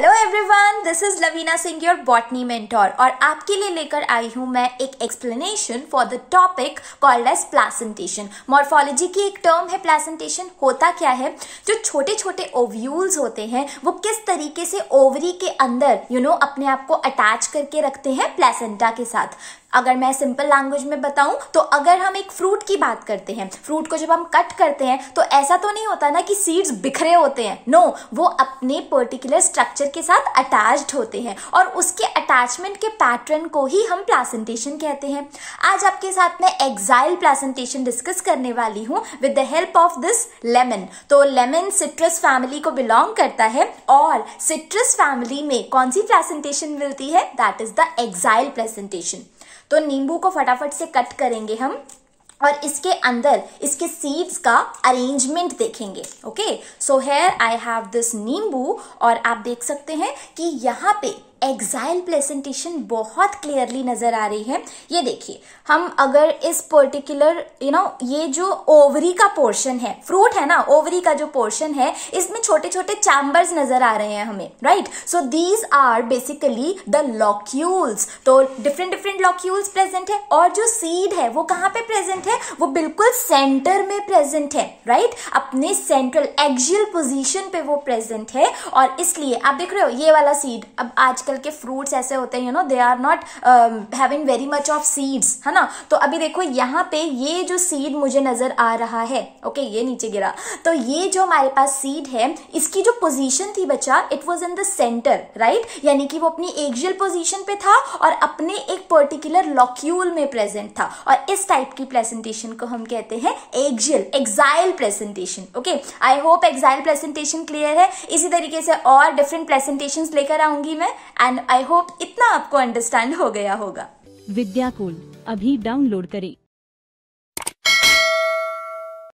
hello everyone this is Lavina Singh your botany mentor और आपके लिए लेकर आई हूं मैं एक explanation for the topic called as placentation morphology की एक टर्म है प्लासेंटेशन होता क्या है जो छोटे छोटे ओव्यूल्स होते हैं वो किस तरीके से ओवरी के अंदर यू you नो know, अपने आप को अटैच करके रखते हैं प्लेसेंटा के साथ अगर मैं सिंपल लैंग्वेज में बताऊं तो अगर हम एक फ्रूट की बात करते हैं फ्रूट को जब हम कट करते हैं तो ऐसा तो नहीं होता ना कि सीड्स बिखरे होते हैं नो no, वो अपने पर्टिकुलर स्ट्रक्चर के साथ अटैच्ड होते हैं और उसके अटैचमेंट के पैटर्न को ही हम प्लासेंटेशन कहते हैं आज आपके साथ मैं एग्जाइल प्लासेंटेशन डिस्कस करने वाली हूँ with the help of this lemon तो लेमन सिट्रस फैमिली को बिलोंग करता है और सिट्रस फैमिली में कौन सी प्लासेंटेशन मिलती है that is the axile placentation तो नींबू को फटाफट से कट करेंगे हम और इसके अंदर इसके सीड्स का अरेंजमेंट देखेंगे okay so here I have this नींबू और आप देख सकते हैं कि यहाँ पे एग्जाइल प्रेजेंटेशन बहुत क्लियरली नजर आ रही है ये देखिए हम अगर इस पर्टिकुलर यू नो ये जो ओवरी का पोर्शन है फ्रूट है ना ओवरी का जो पोर्शन है इसमें छोटे छोटे चैम्बर्स नजर आ रहे हैं हमें right so these are basically the locules तो डिफरेंट डिफरेंट लॉक्यूल्स प्रेजेंट है और जो सीड है वो कहाँ पे प्रेजेंट है वो बिल्कुल सेंटर में प्रेजेंट है राइट अपने सेंट्रल एक्जियल पोजिशन पे वो प्रेजेंट है और इसलिए आप देख रहे हो ये वाला सीड अब आज आजकल के फ्रूट्स ऐसे होते हैं you know they are not having very much of seeds है ना तो अभी देखो यहाँ पे ये जो सीड मुझे नज़र आ रहा है ओके okay, ये नीचे गिरा तो ये जो हमारे पास सीड है इसकी जो पोजीशन थी बच्चा it was in the centre right यानी कि वो अपनी एक्जियल पोजीशन पे था और अपने एक पर्टिकुलर लॉक्यूल में प्रेजेंट था और इस टाइप की प्रेजेंटेशन को हम कहते हैं axial axile presentation okay I hope axile presentation clear है इसी तरीके से और डिफरेंट प्रेजेंटेशन लेकर आऊंगी मैं एंड आई होप इतना आपको अंडरस्टैंड हो गया होगा विद्याकुल अभी डाउनलोड करें